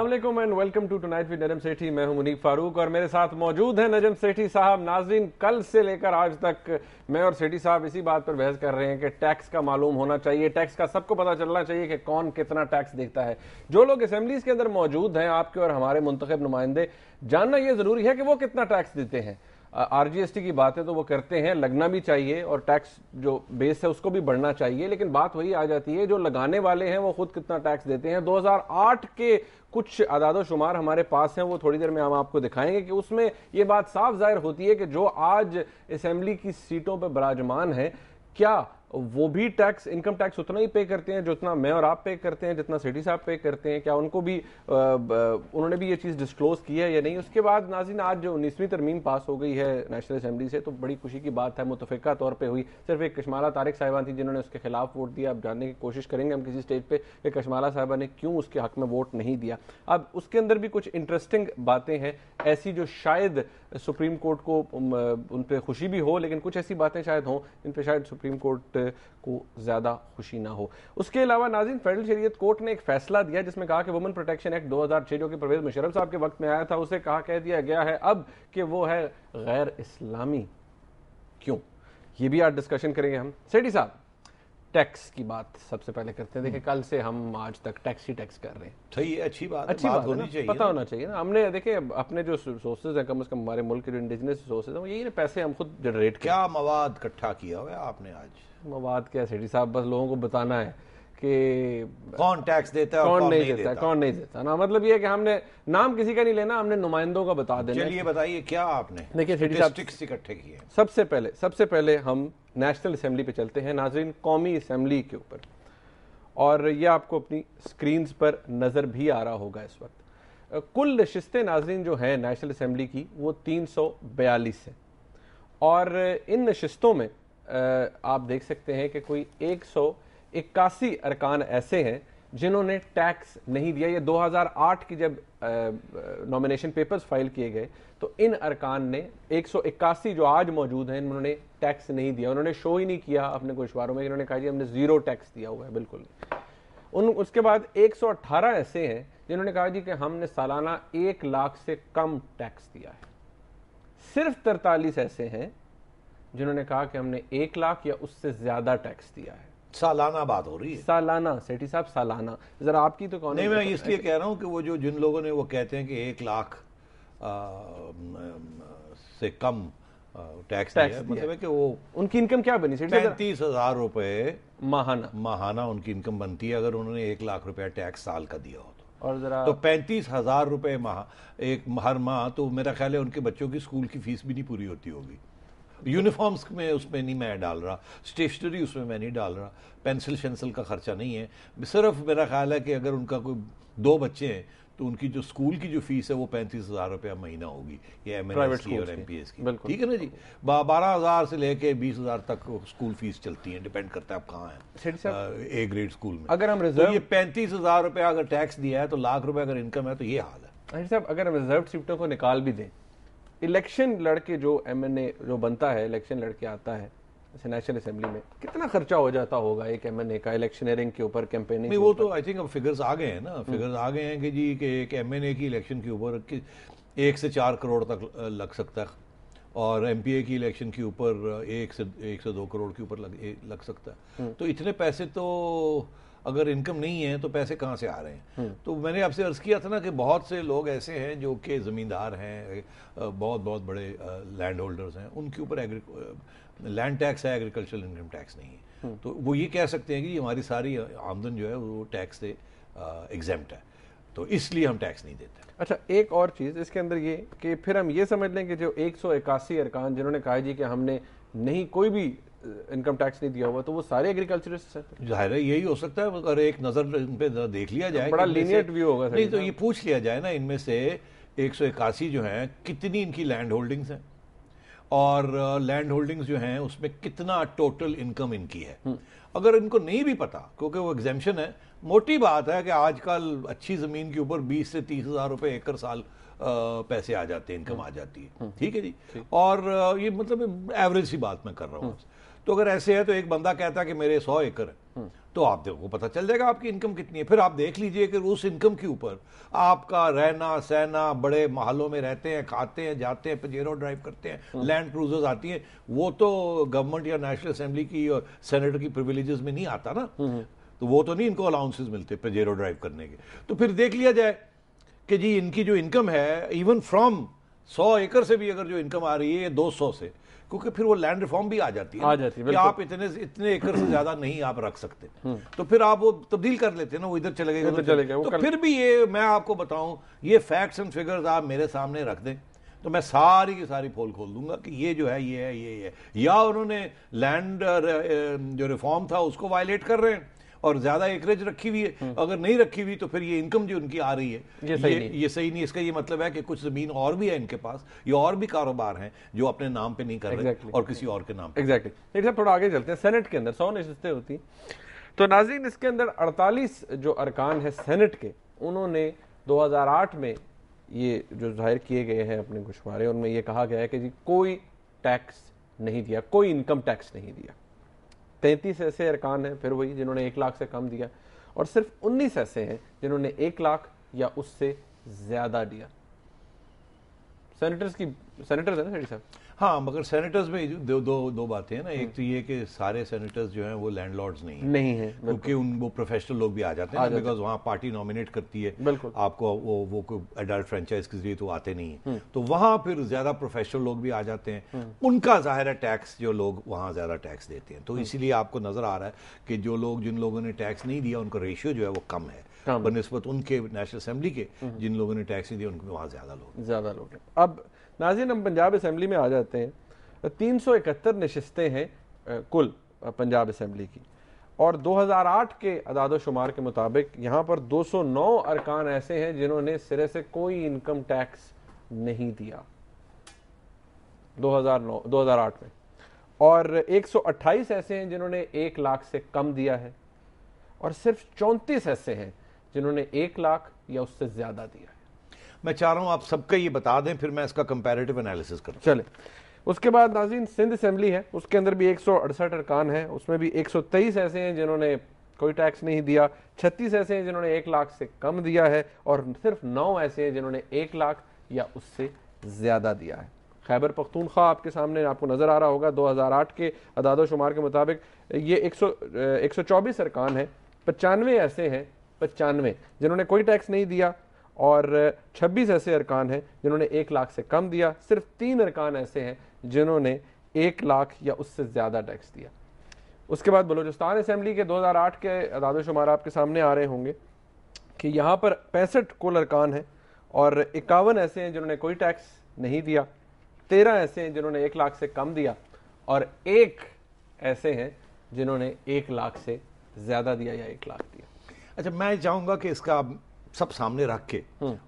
Aslam and welcome to tonight with Najam Sethi मैं हूं मुनीब फारूक और मेरे साथ मौजूद हैं नजम सेठी साहब नाजरीन कल से लेकर आज तक मैं और सेठी साहब इसी बात पर बहस कर रहे हैं कि टैक्स का मालूम होना चाहिए टैक्स का सबको पता चलना चाहिए कि कौन कितना टैक्स देखता है जो लोग असम्बलीज के अंदर मौजूद हैं आपके और हमारे मुंतब नुमाइंदे जानना यह ज़रूरी है कि वो कितना टैक्स देते हैं आरजीएसटी की बात है तो वो करते हैं लगना भी चाहिए और टैक्स जो बेस है उसको भी बढ़ना चाहिए लेकिन बात वही आ जाती है जो लगाने वाले हैं वो खुद कितना टैक्स देते हैं 2008 के कुछ अदाद शुमार हमारे पास हैं वो थोड़ी देर में हम आपको दिखाएंगे कि उसमें ये बात साफ जाहिर होती है कि जो आज असेंबली की सीटों पर बराजमान है क्या वो भी टैक्स इनकम टैक्स उतना ही पे करते हैं जितना मैं और आप पे करते हैं जितना सिटी साहब पे करते हैं क्या उनको भी उन्होंने भी ये चीज़ डिस्क्लोज की है या नहीं उसके बाद नाजिन आज जो उन्नीसवीं तरमीम पास हो गई है नेशनल असम्बली से तो बड़ी खुशी की बात है मुतफ़ा तौर पर हुई सिर्फ एक कश्माला तारिक साहिबान थी जिन्होंने उसके खिलाफ वोट दिया अब जानने की कोशिश करेंगे हम किसी स्टेज पर कि कश्माला साहिबा ने क्यों उसके हक में वोट नहीं दिया अब उसके अंदर भी कुछ इंटरेस्टिंग बातें हैं ऐसी जो शायद सुप्रीम कोर्ट को उन पर खुशी भी हो लेकिन कुछ ऐसी बातें शायद हों जिन पर शायद सुप्रीम कोर्ट को ज़्यादा खुशी ना हो उसके अलावा नाजिन फेडरल शरीयत कोर्ट ने एक फैसला दिया जिसमें कहा कि वुमेन प्रोटेक्शन एक्ट दो छः जो कि परवेज मुशरफ साहब के वक्त में आया था उसे कहा कह दिया गया है अब कि वो है गैर इस्लामी क्यों ये भी आज डिस्कशन करेंगे हम सेठी साहब टैक्स की बात सबसे पहले करते हैं देखिए हम्म। कल से हम आज तक टैक्स ही टैक्स कर रहे हैं सही है अच्छी बात अच्छी बात, बात होनी चाहिए पता होना चाहिए ना हमने देखिए अपने जो रिसोर्सेज हैं कम अज कम हमारे मुल्क के जो इंडिजिनस रिसोर्सेज हैं यही ना पैसे हम खुद जनरेट क्या मवाद इकट्ठा किया हुआ है आपने आज मवाद क्या सेठी साहब बस लोगों को बताना है कि कौन टैक्स देता है कौन, कौन नहीं, देता, देता कौन नहीं देता ना मतलब ये कि हमने नाम किसी का नहीं लेना हमने नुमाइंदों का बता देना चलिए बताइए क्या आपने देखिए इकट्ठे किए सबसे पहले सबसे पहले हम नेशनल असम्बली पे चलते हैं नाजरीन कौमी असम्बली के ऊपर और यह आपको अपनी स्क्रीन पर नज़र भी आ रहा होगा इस वक्त कुल नशस्तें नाजरीन जो हैं नेशनल असम्बली की वो तीन सौ बयालीस है और इन नशस्तों में आप देख सकते हैं कि कोई एक सौ इक्यासी अरकान ऐसे हैं जिन्होंने टैक्स नहीं दिया ये 2008 की जब नॉमिनेशन पेपर्स फाइल किए गए तो इन अरकान ने एक जो आज मौजूद हैं इन्होंने टैक्स नहीं दिया उन्होंने शो ही नहीं किया अपने गोशवारों में इन्होंने कहा जी हमने ज़ीरो टैक्स दिया हुआ है बिल्कुल उन उसके बाद 118 ऐसे हैं जिन्होंने कहा जी कि हमने सालाना एक लाख से कम टैक्स दिया है सिर्फ तरतालीस ऐसे हैं जिन्होंने कहा कि हमने एक लाख या उससे ज़्यादा टैक्स दिया है सालाना बात हो रही है सालाना सेठी साहब सालाना जरा आपकी तो कौन नहीं मैं इसलिए कह रहा हूँ कि वो जो जिन लोगों ने वो कहते हैं कि एक लाख से कम टैक्स दिया मतलब है कि वो उनकी इनकम क्या बनी पैंतीस हजार रुपए माहाना माहाना उनकी इनकम बनती है अगर उन्होंने एक लाख रुपया टैक्स साल का दिया हो तो और जरा तो पैंतीस हजार रुपए माह एक हर माह तो मेरा ख्याल है उनके बच्चों की स्कूल की फीस भी नहीं पूरी होती होगी यूनिफॉर्म्स में उसमें नहीं मैं डाल रहा स्टेशनरी उसमें मैं नहीं डाल रहा पेंसिल शेंसिल का ख़र्चा नहीं है सिर्फ मेरा ख्याल है कि अगर उनका कोई दो बच्चे हैं तो उनकी जो स्कूल की जो फीस है वो पैंतीस हज़ार रुपया महीना होगी ये एम एस की और एम पी एस की ठीक है ना जी बारह हज़ार से लेके बीस हज़ार तक स्कूल फीस चलती है डिपेंड करता है आप कहाँ हैं ए ग्रेड स्कूल में अगर हम रिजर्व तो ये पैंतीस हज़ार रुपया अगर टैक्स दिया है तो लाख रुपये अगर इनकम है तो ये हाल है साहब अगर हम रिजर्व सीटों को निकाल भी दें इलेक्शन लड़के जो एम जो बनता है इलेक्शन लड़के आता है जैसे नेशनल असेंबली में कितना खर्चा हो जाता होगा एक एम का इलेक्शनरिंग के ऊपर कैंपेनिंग नहीं वो तो आई थिंक अब फिगर्स आ गए हैं ना फिगर्स हम्म। आ गए हैं कि जी कि एक एम की इलेक्शन के ऊपर एक से चार करोड़ तक लग सकता है और एम की इलेक्शन के ऊपर एक से एक से दो करोड़ के ऊपर लग लग सकता है हम्म। तो इतने पैसे तो अगर इनकम नहीं है तो पैसे कहाँ से आ रहे हैं हम्म। तो मैंने आपसे अर्ज किया था ना कि बहुत से लोग ऐसे हैं जो कि ज़मींदार हैं बहुत बहुत बड़े लैंड होल्डर्स हैं उनके ऊपर लैंड टैक्स है एग्रीकल्चरल इनकम टैक्स नहीं है हम्म। तो वो ये कह सकते हैं कि हमारी सारी आमदन जो है वो टैक्स से एग्जाम्प्ट है तो इसलिए हम टैक्स नहीं देते अच्छा एक और चीज़ इसके अंदर ये कि फिर हम ये समझ लें कि जो एक सौ इक्यासी अरकान जिन्होंने कहा जी कि हमने नहीं कोई भी इनकम टैक्स नहीं दिया हुआ तो वो सारे एग्रीकल्चरिस्ट हैं जाहिर है यही हो सकता है अगर एक नज़र इन पर देख लिया जाए बड़ा लीनियट व्यू होगा नहीं तो ये पूछ लिया जाए ना इनमें से एक जो है कितनी इनकी लैंड होल्डिंग्स हैं और लैंड होल्डिंग्स जो हैं उसमें कितना टोटल इनकम इनकी है हम्म। अगर इनको नहीं भी पता क्योंकि वो एग्जेम्पन है मोटी बात है कि आजकल अच्छी ज़मीन के ऊपर 20 से तीस हज़ार रुपए एकड़ साल पैसे आ जाते हैं इनकम हम्म। आ जाती है हम्म। ठीक है जी और ये मतलब एवरेज सी बात मैं कर रहा हूँ तो अगर ऐसे है तो एक बंदा कहता है कि मेरे सौ एकड़ है तो आप देखो पता चल जाएगा आपकी इनकम कितनी है फिर आप देख लीजिए कि उस इनकम के ऊपर आपका रहना सहना बड़े महलों में रहते हैं खाते हैं जाते हैं पजेरो ड्राइव करते हैं लैंड हाँ। क्रूजर्स आती हैं वो तो गवर्नमेंट या नेशनल असेंबली की और सेनेटर की प्रिविलेजेस में नहीं आता ना हाँ। तो वो तो नहीं इनको अलाउंसेज मिलते पजेरो ड्राइव करने के तो फिर देख लिया जाए कि जी इनकी जो इनकम है इवन फ्रॉम सौ एकड़ से भी अगर जो इनकम आ रही है दो सौ से क्योंकि फिर वो लैंड रिफॉर्म भी आ जाती है आ जाती है कि आप इतने इतने एकड़ से ज्यादा नहीं आप रख सकते हम्म। तो फिर आप वो तब्दील कर लेते हैं ना वो इधर चले गए तो, चले गए तो फिर भी ये मैं आपको बताऊं ये फैक्ट्स एंड फिगर्स आप मेरे सामने रख दें तो मैं सारी की सारी पोल खोल दूंगा कि ये जो है ये है ये है या उन्होंने लैंड जो रिफॉर्म था उसको वायलेट कर रहे हैं और ज्यादा एकरेज रखी हुई है हम्म। अगर नहीं रखी हुई तो फिर ये इनकम जो उनकी आ रही है ये सही, ये, नहीं। ये सही नहीं इसका ये मतलब है कि कुछ जमीन और भी है इनके पास ये और भी कारोबार है जो अपने नाम पे नहीं कर रहे और किसी और के नाम एग्जैक्टली थोड़ा आगे चलते हैं सेनेट के अंदर सौ नशस्तें होती तो नाजीन इसके अंदर अड़तालीस जो अरकान है सेनेट के उन्होंने 2008 में ये जो जाहिर किए गए हैं अपने गुशवारे उनमें ये कहा गया है कि जी कोई टैक्स नहीं दिया कोई इनकम टैक्स नहीं दिया तैंतीस ऐसे अरकान हैं फिर वही जिन्होंने एक लाख से कम दिया और सिर्फ उन्नीस ऐसे हैं जिन्होंने एक लाख या उससे ज़्यादा दिया सेनेटर्स की सेनेटर्स है ना साहब हाँ मगर सेनेटर्स में दो दो दो बातें हैं ना एक हम्म। तो ये कि सारे सेनेटर्स जो हैं वो लैंडलॉर्ड्स नहीं है नहीं है क्योंकि उन वो प्रोफेशनल लोग भी आ जाते हैं बिकॉज वहाँ पार्टी नॉमिनेट करती है बिल्कुल आपको वो वो कोई एडल्ट फ्रेंचाइज के जरिए तो आते नहीं है हम्म। तो वहाँ फिर ज्यादा प्रोफेशनल लोग भी आ जाते हैं हम्म। उनका जाहिर है टैक्स जो लोग वहाँ ज्यादा टैक्स देते हैं तो इसीलिए आपको नजर आ रहा है कि जो लोग जिन लोगों ने टैक्स नहीं दिया उनका रेशियो जो है वो कम है बनस्बत उनके नेशनल असेंबली के जिन लोगों ने टैक्स नहीं दिया उनके वहाँ ज्यादा लोग ज्यादा लोग हैं अब नाजिन हम पंजाब असम्बली में आ जाते हैं तीन सौ इकहत्तर नशस्तें हैं कुल पंजाब असम्बली की और 2008 के अदाद शुमार के मुताबिक यहाँ पर 209 अरकान ऐसे हैं जिन्होंने सिरे से कोई इनकम टैक्स नहीं दिया 2009 2008 में और 128 ऐसे हैं जिन्होंने एक लाख से कम दिया है और सिर्फ 34 ऐसे हैं जिन्होंने एक लाख या उससे ज़्यादा दिया है मैं चाह रहा हूँ आप सबका ये बता दें फिर मैं इसका कंपेरेटिव एनालिसिस करूँ चले उसके बाद नाजीन सिंध असम्बली है उसके अंदर भी एक सौ अड़सठ अरकान है उसमें भी एक सौ तेईस ऐसे हैं जिन्होंने कोई टैक्स नहीं दिया छत्तीस ऐसे हैं जिन्होंने एक लाख से कम दिया है और सिर्फ नौ ऐसे हैं जिन्होंने एक लाख या उससे ज़्यादा दिया है खैबर पख्तूनख्वा आपके सामने आपको नज़र आ रहा होगा 2008 के अदाद शुमार के मुताबिक ये एक सौ एक सौ चौबीस अरकान है पचानवे ऐसे हैं पचानवे जिन्होंने कोई टैक्स नहीं दिया और 26 ऐसे अरकान हैं जिन्होंने एक लाख से कम दिया सिर्फ तीन अरकान ऐसे हैं जिन्होंने एक लाख या उससे ज़्यादा टैक्स दिया उसके बाद बलोचिस्तान असम्बली के 2008 के अदाद शुमार आपके सामने आ रहे होंगे कि यहाँ पर पैंसठ कुल अरकान हैं और इक्यावन ऐसे हैं जिन्होंने कोई टैक्स नहीं दिया तेरह ऐसे हैं जिन्होंने एक लाख से कम दिया और एक ऐसे हैं जिन्होंने एक लाख से ज़्यादा दिया या एक लाख दिया अच्छा मैं चाहूँगा कि इसका सब सामने रख के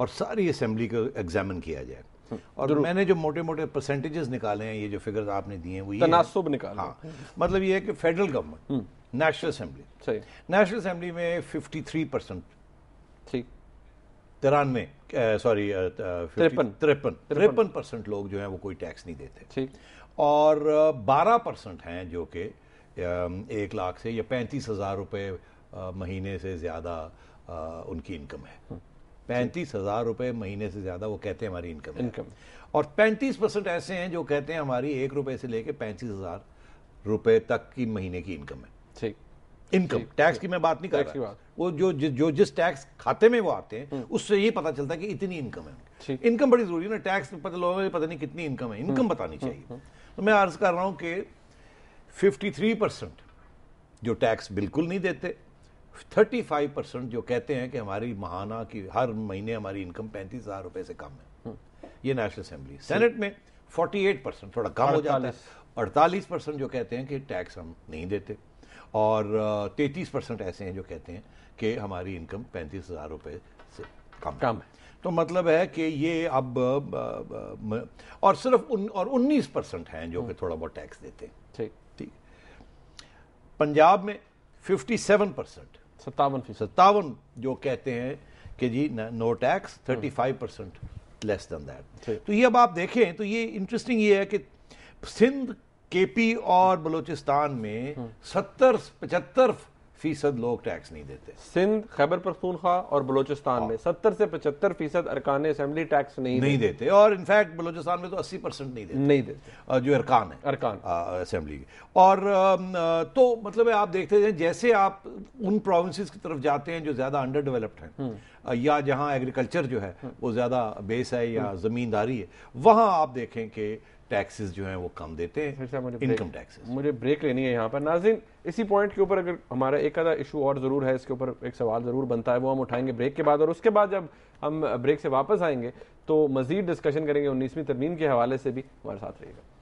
और सारी असेंबली को एग्जामिन किया जाए और मैंने जो मोटे मोटे परसेंटेजेस निकाले हैं ये जो फिगर्स आपने दिए हैं वो ये तनासुब निकाले हाँ मतलब ये है कि federal government national assembly national assembly में 53 परसेंट ठीक तिरानवे सॉरी तिरपन तिरपन तिरपन परसेंट लोग जो हैं वो कोई टैक्स नहीं देते और बारह परसेंट हैं जो कि एक लाख से या पैंतीस हज़ार रुपये महीने से ज़्यादा आ, उनकी इनकम है पैंतीस हजार रुपए महीने से ज़्यादा वो कहते हैं हमारी इनकम इनकम और पैंतीस परसेंट ऐसे हैं जो कहते हैं हमारी एक रुपए से लेके पैंतीस हजार रुपए तक की महीने की इनकम है ठीक इनकम टैक्स की मैं बात नहीं कर रहा वो जो जि, जो जिस टैक्स खाते में वो आते हैं हम्म। उससे ये पता चलता है कि इतनी इनकम है इनकम बड़ी जरूरी है ना टैक्स पता लोगों को पता नहीं कितनी इनकम है हम्म। इनकम बतानी हम्म। चाहिए तो मैं अर्ज कर रहा हूँ कि थ्री परसेंट जो टैक्स बिल्कुल नहीं देते थर्टी फाइव परसेंट जो कहते हैं कि हमारी महाना की हर महीने हमारी इनकम पैंतीस हज़ार रुपए से कम है हम्म। ये नेशनल असेंबली सेनेट में फोर्टी एट परसेंट थोड़ा कम हो जाता है अड़तालीस परसेंट जो कहते हैं कि टैक्स हम नहीं देते और तैतीस परसेंट ऐसे हैं जो कहते हैं कि हमारी इनकम पैंतीस हज़ार रुपए से कम कम है तो मतलब है कि ये अब और सिर्फ उन और उन्नीस परसेंट हैं जो कि हम्म। थोड़ा बहुत टैक्स देते हैं ठीक ठीक पंजाब में फिफ्टी सेवन परसेंट सत्तावन सत्तावन जो कहते हैं कि जी no tax thirty five percent less than that तो ये अब आप देखें तो ये इंटरेस्टिंग ये है कि सिंध केपी और बलूचिस्तान में हम्म। सत्तर पचहत्तर फीसद लोग टैक्स नहीं देते सिंध खैबर पख्तूनख्वा और बलोचिस्तान में हाँ। सत्तर से पचहत्तर फीसद अरकान असम्बली टैक्स नहीं नहीं देते और इनफैक्ट बलोचिस्तान में तो अस्सी परसेंट नहीं देते नहीं देते जो अरकान है अरकान असम्बली और तो मतलब आप देखते हैं जैसे आप उन प्रोविंसेस की तरफ जाते हैं जो ज़्यादा अंडर डेवलप्ड हैं हम्म। या जहाँ एग्रीकल्चर जो है हम्म। वो ज़्यादा बेस है या हम्म। ज़मींदारी है वहाँ आप देखें कि टैक्सेस जो है वो कम देते हैं इनकम टैक्सेस मुझे ब्रेक लेनी है यहाँ पर नाजिन इसी पॉइंट के ऊपर अगर हमारा एक आधा इशू और ज़रूर है इसके ऊपर एक सवाल ज़रूर बनता है वो हम उठाएंगे ब्रेक के बाद और उसके बाद जब हम ब्रेक से वापस आएंगे तो मज़ीद डिस्कशन करेंगे उन्नीसवीं तरमीम के हवाले से भी हमारे साथ रहेगा